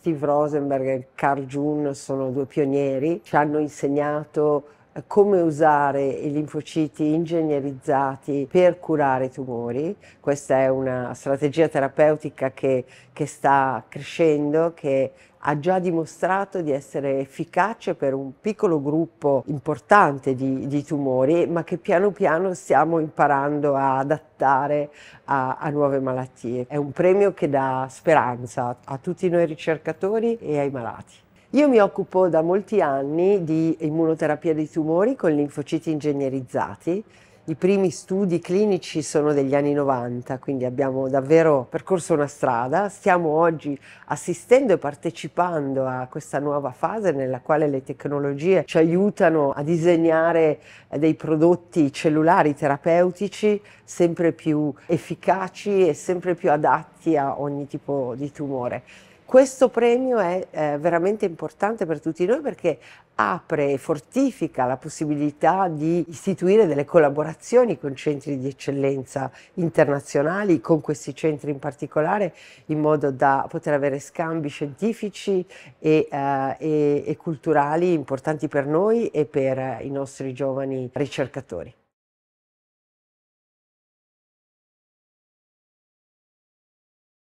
Steve Rosenberg e Carl June sono due pionieri, ci hanno insegnato eh, come usare i linfociti ingegnerizzati per curare i tumori. Questa è una strategia terapeutica che, che sta crescendo, che ha già dimostrato di essere efficace per un piccolo gruppo importante di, di tumori, ma che piano piano stiamo imparando ad adattare a, a, nuove malattie. È un premio che dà speranza a tutti noi ricercatori e ai malati. Io mi occupo da molti anni di immunoterapia dei tumori con linfociti ingegnerizzati. I primi studi clinici sono degli anni 90, quindi abbiamo davvero percorso una strada. Stiamo oggi assistendo e partecipando a questa nuova fase nella quale le tecnologie ci aiutano a disegnare dei prodotti cellulari terapeutici sempre più efficaci e sempre più adatti a ogni tipo di tumore. Questo premio è eh, veramente importante per tutti noi perché apre e fortifica la possibilità di istituire delle collaborazioni con centri di eccellenza internazionali, con questi centri in particolare, in modo da poter avere scambi scientifici e, eh, e, e culturali importanti per noi e per i nostri giovani ricercatori.